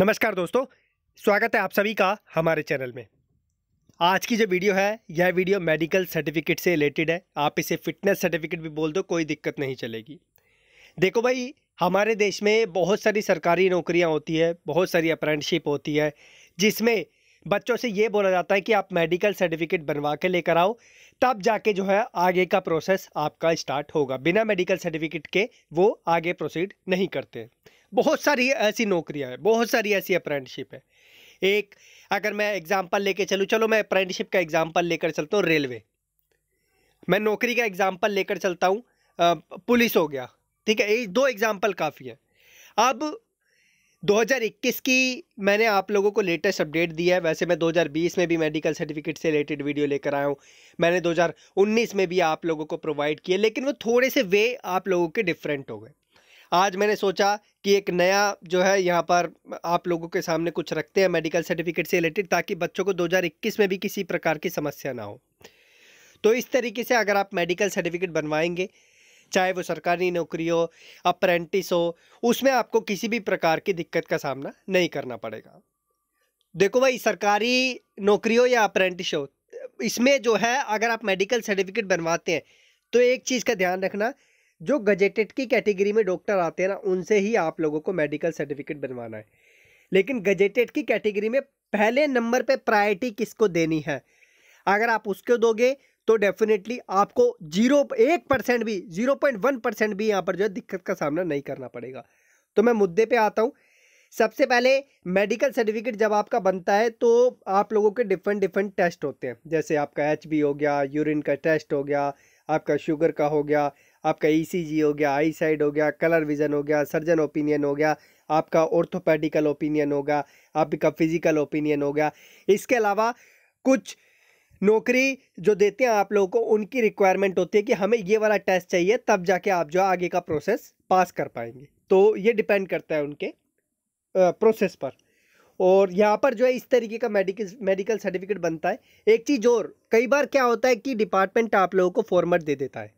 नमस्कार दोस्तों स्वागत है आप सभी का हमारे चैनल में आज की जो वीडियो है यह वीडियो मेडिकल सर्टिफिकेट से रिलेटेड है आप इसे फिटनेस सर्टिफिकेट भी बोल दो कोई दिक्कत नहीं चलेगी देखो भाई हमारे देश में बहुत सारी सरकारी नौकरियां होती है बहुत सारी अप्रेंटशिप होती है जिसमें बच्चों से ये बोला जाता है कि आप मेडिकल सर्टिफिकेट बनवा के लेकर आओ तब जाके जो है आगे का प्रोसेस आपका स्टार्ट होगा बिना मेडिकल सर्टिफिकेट के वो आगे प्रोसीड नहीं करते बहुत सारी ऐसी नौकरियां हैं बहुत सारी ऐसी अप्रेंटशिप है एक अगर मैं एग्ज़ाम्पल लेके चलूँ चलो मैं अप्रेंटशिप का एग्ज़ाम्पल लेकर चलता हूँ रेलवे मैं नौकरी का एग्ज़ाम्पल लेकर चलता हूँ पुलिस हो गया ठीक है ये दो एग्ज़ाम्पल काफ़ी हैं अब 2021 की मैंने आप लोगों को लेटेस्ट अपडेट दिया है वैसे मैं 2020 में भी मेडिकल सर्टिफिकेट से रिलेटेड वीडियो लेकर आया हूँ मैंने 2019 में भी आप लोगों को प्रोवाइड किए लेकिन वो थोड़े से वे आप लोगों के डिफरेंट हो गए आज मैंने सोचा कि एक नया जो है यहाँ पर आप लोगों के सामने कुछ रखते हैं मेडिकल सर्टिफिकेट से रिलेटेड ताकि बच्चों को 2021 में भी किसी प्रकार की समस्या ना हो तो इस तरीके से अगर आप मेडिकल सर्टिफिकेट बनवाएंगे चाहे वो सरकारी नौकरी हो अप्रेंटिस हो उसमें आपको किसी भी प्रकार की दिक्कत का सामना नहीं करना पड़ेगा देखो भाई सरकारी नौकरी हो या अप्रेंटिस हो इसमें जो है अगर आप मेडिकल सर्टिफिकेट बनवाते हैं तो एक चीज़ का ध्यान रखना जो गजेटेड की कैटेगरी में डॉक्टर आते हैं ना उनसे ही आप लोगों को मेडिकल सर्टिफिकेट बनवाना है लेकिन गजेटेड की कैटेगरी में पहले नंबर पे प्रायोरिटी किसको देनी है अगर आप उसको दोगे तो डेफिनेटली आपको जीरो एक परसेंट भी जीरो पॉइंट वन परसेंट भी यहाँ पर जो है दिक्कत का सामना नहीं करना पड़ेगा तो मैं मुद्दे पे आता हूँ सबसे पहले मेडिकल सर्टिफिकेट जब आपका बनता है तो आप लोगों के डिफरेंट डिफरेंट टेस्ट होते हैं जैसे आपका एच हो गया यूरिन का टेस्ट हो गया आपका शुगर का हो गया आपका ईसीजी e हो गया आई साइड हो गया कलर विज़न हो गया सर्जन ओपिनियन हो गया आपका ऑर्थोपेडिकल ओपिनियन होगा आपका फिज़िकल ओपिनियन हो गया इसके अलावा कुछ नौकरी जो देते हैं आप लोगों को उनकी रिक्वायरमेंट होती है कि हमें ये वाला टेस्ट चाहिए तब जाके आप जो आगे का प्रोसेस पास कर पाएंगे तो ये डिपेंड करता है उनके प्रोसेस पर और यहाँ पर जो है इस तरीके का मेडिकल मेडिकल सर्टिफिकेट बनता है एक चीज़ और कई बार क्या होता है कि डिपार्टमेंट आप लोगों को फॉर्मेट दे देता है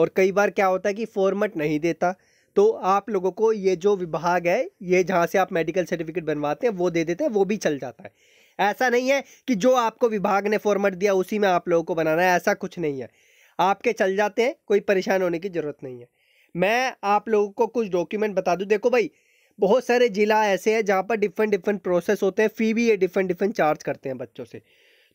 और कई बार क्या होता है कि फॉर्मेट नहीं देता तो आप लोगों को ये जो विभाग है ये जहाँ से आप मेडिकल सर्टिफिकेट बनवाते हैं वो दे देते हैं वो भी चल जाता है ऐसा नहीं है कि जो आपको विभाग ने फॉर्मेट दिया उसी में आप लोगों को बनाना है ऐसा कुछ नहीं है आपके चल जाते हैं कोई परेशान होने की ज़रूरत नहीं है मैं आप लोगों को कुछ डॉक्यूमेंट बता दूँ देखो भाई बहुत सारे ज़िला ऐसे हैं जहाँ पर डिफरेंट डिफरेंट प्रोसेस होते हैं फ़ी भी ये डिफरेंट डिफरेंट चार्ज करते हैं बच्चों से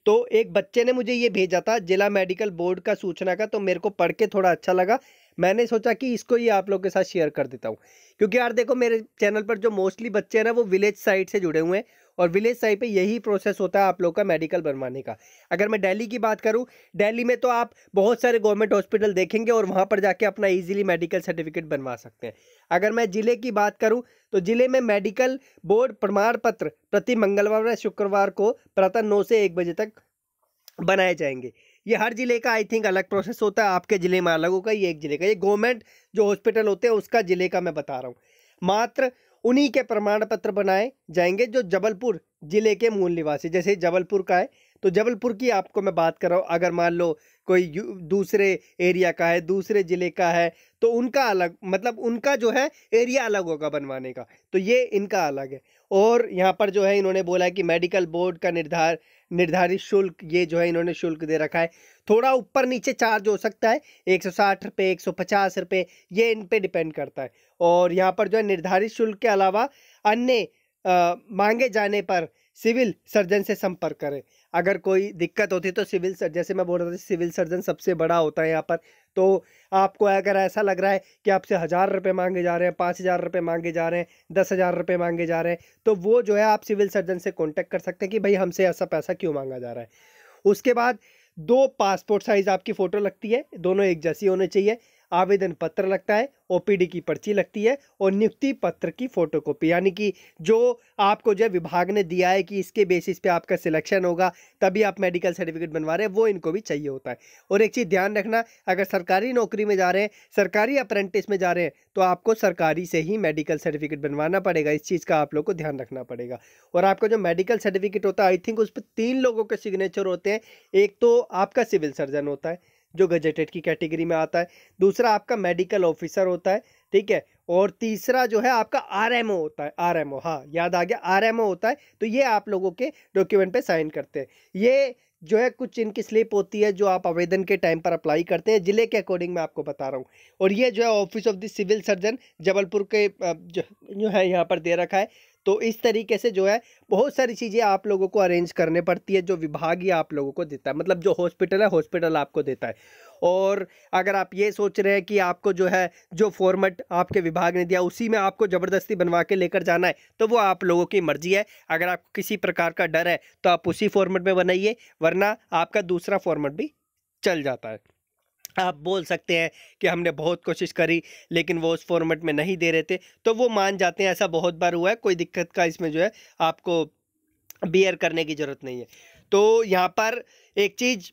तो एक बच्चे ने मुझे ये भेजा था जिला मेडिकल बोर्ड का सूचना का तो मेरे को पढ़ के थोड़ा अच्छा लगा मैंने सोचा कि इसको ये आप लोग के साथ शेयर कर देता हूँ क्योंकि यार देखो मेरे चैनल पर जो मोस्टली बच्चे हैं ना वो विलेज साइड से जुड़े हुए हैं और विलेज साइड पे यही प्रोसेस होता है आप लोग का मेडिकल बनवाने का अगर मैं दिल्ली की बात करूँ दिल्ली में तो आप बहुत सारे गवर्नमेंट हॉस्पिटल देखेंगे और वहाँ पर जाके अपना ईजिली मेडिकल सर्टिफिकेट बनवा सकते हैं अगर मैं ज़िले की बात करूँ तो ज़िले में मेडिकल बोर्ड प्रमाण पत्र प्रति मंगलवार व शुक्रवार को प्रातः नौ से एक बजे तक बनाए जाएंगे ये हर ज़िले का आई थिंक अलग प्रोसेस होता है आपके ज़िले में अलग होगा ये एक ज़िले का ये गवर्नमेंट जो हॉस्पिटल होते हैं उसका ज़िले का मैं बता रहा हूँ मात्र उन्हीं के प्रमाण पत्र बनाए जाएंगे जो जबलपुर ज़िले के मूल निवासी जैसे जबलपुर का है तो जबलपुर की आपको मैं बात कर रहा हूँ अगर मान लो कोई दूसरे एरिया का है दूसरे ज़िले का है तो उनका अलग मतलब उनका जो है एरिया अलग होगा बनवाने का तो ये इनका अलग है और यहाँ पर जो है इन्होंने बोला है कि मेडिकल बोर्ड का निर्धार निर्धारित शुल्क ये जो है इन्होंने शुल्क दे रखा है थोड़ा ऊपर नीचे चार्ज हो सकता है एक सौ साठ रुपये एक सौ पचास रुपये ये इन पर डिपेंड करता है और यहाँ पर जो है निर्धारित शुल्क के अलावा अन्य मांगे जाने पर सिविल सर्जन से संपर्क करें अगर कोई दिक्कत होती है तो सिविल सर्जन जैसे मैं बोल रहा था सिविल सर्जन सबसे बड़ा होता है यहाँ पर तो आपको अगर ऐसा लग रहा है कि आपसे हज़ार रुपये मांगे जा रहे हैं पाँच हज़ार रुपये मांगे जा रहे हैं दस हज़ार रुपये मांगे जा रहे हैं तो वो जो है आप सिविल सर्जन से कॉन्टैक्ट कर सकते हैं कि भाई हमसे ऐसा पैसा क्यों मांगा जा रहा है उसके बाद दो पासपोर्ट साइज़ आपकी फ़ोटो लगती है दोनों एक जैसी होने चाहिए आवेदन पत्र लगता है ओपीडी की पर्ची लगती है और नियुक्ति पत्र की फोटोकॉपी यानी कि जो आपको जो विभाग ने दिया है कि इसके बेसिस पे आपका सिलेक्शन होगा तभी आप मेडिकल सर्टिफिकेट बनवा रहे हैं वो इनको भी चाहिए होता है और एक चीज़ ध्यान रखना अगर सरकारी नौकरी में जा रहे हैं सरकारी अप्रेंटिस में जा रहे हैं तो आपको सरकारी से ही मेडिकल सर्टिफिकेट बनवाना पड़ेगा इस चीज़ का आप लोग को ध्यान रखना पड़ेगा और आपका जो मेडिकल सर्टिफिकेट होता है आई थिंक उस पर तीन लोगों के सिग्नेचर होते हैं एक तो आपका सिविल सर्जन होता है जो गजेटेड की कैटेगरी में आता है दूसरा आपका मेडिकल ऑफिसर होता है ठीक है और तीसरा जो है आपका आरएमओ होता है आरएमओ हाँ याद आ गया आरएमओ होता है तो ये आप लोगों के डॉक्यूमेंट पे साइन करते हैं ये जो है कुछ इनकी स्लिप होती है जो आप आवेदन के टाइम पर अप्लाई करते हैं ज़िले के अकॉर्डिंग मैं आपको बता रहा हूँ और ये जो है office of the civil surgeon Jabalpur के जो है यहाँ पर दे रखा है तो इस तरीके से जो है बहुत सारी चीज़ें आप लोगों को अरेंज करने पड़ती है जो विभाग ही आप लोगों को देता है मतलब जो हॉस्पिटल है हॉस्पिटल आपको देता है और अगर आप ये सोच रहे हैं कि आपको जो है जो फॉर्मेट आपके विभाग ने दिया उसी में आपको ज़बरदस्ती बनवा के लेकर जाना है तो वो आप लोगों की मर्ज़ी है अगर आपको किसी प्रकार का डर है तो आप उसी फॉर्मेट में बनाइए वरना आपका दूसरा फॉर्मेट भी चल जाता है आप बोल सकते हैं कि हमने बहुत कोशिश करी लेकिन वो उस फॉर्मेट में नहीं दे रहे थे तो वो मान जाते हैं ऐसा बहुत बार हुआ है कोई दिक्कत का इसमें जो है आपको बियर करने की ज़रूरत नहीं है तो यहाँ पर एक चीज़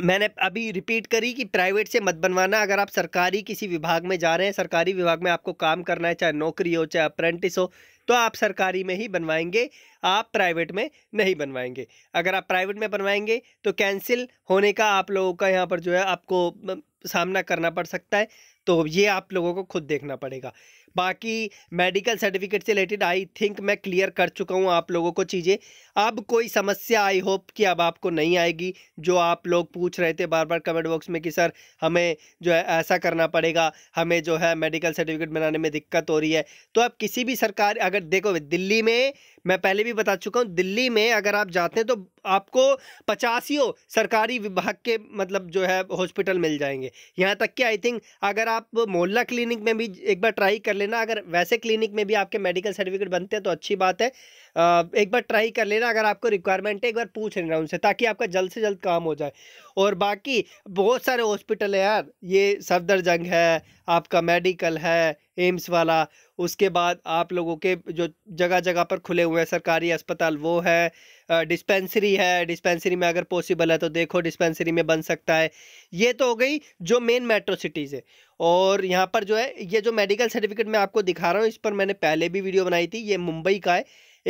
मैंने अभी रिपीट करी कि प्राइवेट से मत बनवाना अगर आप सरकारी किसी विभाग में जा रहे हैं सरकारी विभाग में आपको काम करना है चाहे नौकरी हो चाहे अप्रेंटिस हो तो आप सरकारी में ही बनवाएंगे आप प्राइवेट में नहीं बनवाएंगे अगर आप प्राइवेट में बनवाएंगे तो कैंसिल होने का आप लोगों का यहाँ पर जो है आपको सामना करना पड़ सकता है तो ये आप लोगों को खुद देखना पड़ेगा बाकी मेडिकल सर्टिफिकेट से रिलेटेड आई थिंक मैं क्लियर कर चुका हूँ आप लोगों को चीज़ें अब कोई समस्या आई होप कि अब आपको नहीं आएगी जो आप लोग पूछ रहे थे बार बार कमेंट बॉक्स में कि सर हमें जो है ऐसा करना पड़ेगा हमें जो है मेडिकल सर्टिफिकेट बनाने में दिक्कत हो रही है तो अब किसी भी सरकार अगर देखो दिल्ली में मैं पहले भी बता चुका हूँ दिल्ली में अगर आप जाते हैं तो आपको पचासियों सरकारी विभाग के मतलब जो है हॉस्पिटल मिल जाएंगे यहाँ तक कि आई थिंक अगर आप मोहल्ला क्लिनिक में भी एक बार ट्राई कर लेना अगर वैसे क्लिनिक में भी आपके मेडिकल सर्टिफिकेट बनते हैं तो अच्छी बात है एक बार ट्राई कर लेना अगर आपको रिक्वायरमेंट है एक बार पूछ लेना उनसे ताकि आपका जल्द से जल्द काम हो जाए और बाकी बहुत सारे हॉस्पिटल है यार ये सफदरजंग है आपका मेडिकल है एम्स वाला उसके बाद आप लोगों के जो जगह जगह पर खुले हुए हैं सरकारी अस्पताल वो है डिस्पेंसरी है डिस्पेंसरी में अगर पॉसिबल है तो देखो डिस्पेंसरी में बन सकता है ये तो हो गई जो मेन मेट्रो सिटीज़ है और यहाँ पर जो है ये जो मेडिकल सर्टिफिकेट मैं आपको दिखा रहा हूँ इस पर मैंने पहले भी वीडियो बनाई थी ये मुंबई का है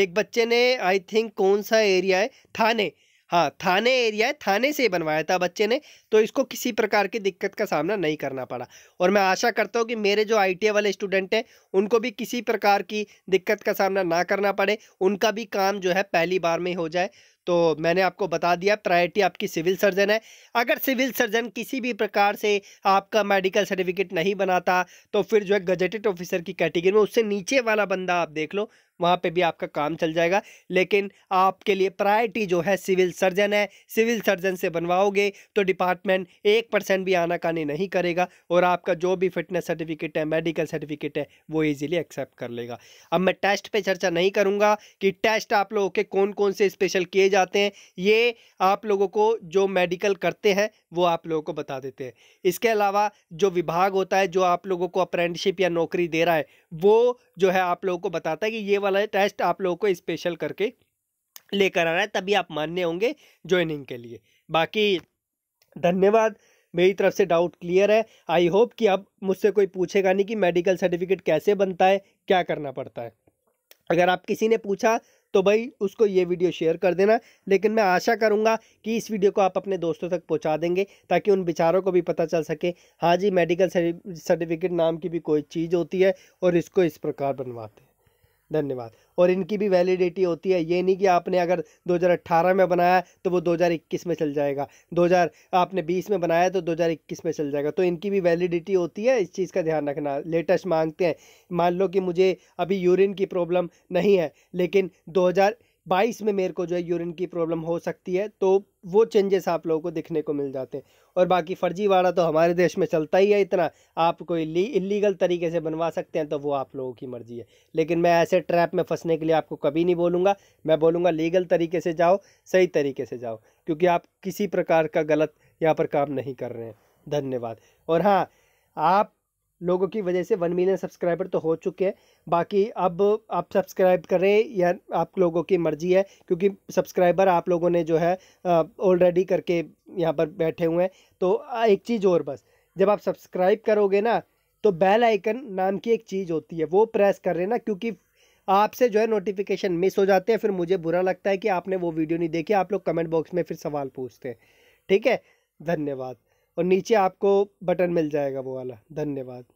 एक बच्चे ने आई थिंक कौन सा एरिया है थाने हाँ थाने एरिया है थाने से बनवाया था बच्चे ने तो इसको किसी प्रकार की दिक्कत का सामना नहीं करना पड़ा और मैं आशा करता हूँ कि मेरे जो आई वाले स्टूडेंट हैं उनको भी किसी प्रकार की दिक्कत का सामना ना करना पड़े उनका भी काम जो है पहली बार में हो जाए तो मैंने आपको बता दिया प्रायोरिटी आपकी सिविल सर्जन है अगर सिविल सर्जन किसी भी प्रकार से आपका मेडिकल सर्टिफिकेट नहीं बनाता तो फिर जो है गजेटेड ऑफिसर की कैटेगरी में उससे नीचे वाला बंदा आप देख लो वहाँ पे भी आपका काम चल जाएगा लेकिन आपके लिए प्रायोरिटी जो है सिविल सर्जन है सिविल सर्जन से बनवाओगे तो डिपार्ट स्टेटमेंट एक परसेंट भी आनाकानी नहीं करेगा और आपका जो भी फिटनेस सर्टिफिकेट है मेडिकल सर्टिफिकेट है वो ईजिली एक्सेप्ट कर लेगा अब मैं टेस्ट पर चर्चा नहीं करूँगा कि टेस्ट आप लोगों के कौन कौन से स्पेशल किए जाते हैं ये आप लोगों को जो मेडिकल करते हैं वो आप लोगों को बता देते हैं इसके अलावा जो विभाग होता है जो आप लोगों को अप्रेंटिशिप या नौकरी दे रहा है वो जो है आप लोगों को बताता है कि ये वाला टेस्ट आप लोगों को स्पेशल करके लेकर आ रहा है तभी आप मान्य होंगे ज्वाइनिंग के लिए बाकी धन्यवाद मेरी तरफ से डाउट क्लियर है आई होप कि अब मुझसे कोई पूछेगा नहीं कि मेडिकल सर्टिफिकेट कैसे बनता है क्या करना पड़ता है अगर आप किसी ने पूछा तो भाई उसको ये वीडियो शेयर कर देना लेकिन मैं आशा करूँगा कि इस वीडियो को आप अपने दोस्तों तक पहुँचा देंगे ताकि उन बेचारों को भी पता चल सके हाँ जी मेडिकल सर्टिफिकेट नाम की भी कोई चीज़ होती है और इसको इस प्रकार बनवाते हैं धन्यवाद और इनकी भी वैलिडिटी होती है ये नहीं कि आपने अगर 2018 में बनाया तो वो 2021 में चल जाएगा 2000 आपने 20 में बनाया तो 2021 में चल जाएगा तो इनकी भी वैलिडिटी होती है इस चीज़ का ध्यान रखना लेटेस्ट मांगते हैं मान लो कि मुझे अभी यूरिन की प्रॉब्लम नहीं है लेकिन 2000 बाईस में मेरे को जो है यूरिन की प्रॉब्लम हो सकती है तो वो चेंजेस आप लोगों को दिखने को मिल जाते हैं और बाकी फर्जीवाड़ा तो हमारे देश में चलता ही है इतना आप कोई इलीगल तरीके से बनवा सकते हैं तो वो आप लोगों की मर्ज़ी है लेकिन मैं ऐसे ट्रैप में फंसने के लिए आपको कभी नहीं बोलूँगा मैं बोलूँगा लीगल तरीके से जाओ सही तरीके से जाओ क्योंकि आप किसी प्रकार का गलत यहाँ पर काम नहीं कर रहे हैं धन्यवाद और हाँ आप लोगों की वजह से वन मिलियन सब्सक्राइबर तो हो चुके हैं बाकी अब आप सब्सक्राइब करें या आप लोगों की मर्ज़ी है क्योंकि सब्सक्राइबर आप लोगों ने जो है ऑलरेडी करके यहाँ पर बैठे हुए हैं तो एक चीज़ और बस जब आप सब्सक्राइब करोगे ना तो बेल आइकन नाम की एक चीज़ होती है वो प्रेस कर रहे ना क्योंकि आपसे जो है नोटिफिकेशन मिस हो जाते हैं फिर मुझे बुरा लगता है कि आपने वो वीडियो नहीं देखी आप लोग कमेंट बॉक्स में फिर सवाल पूछते हैं ठीक है धन्यवाद और नीचे आपको बटन मिल जाएगा वो वाला धन्यवाद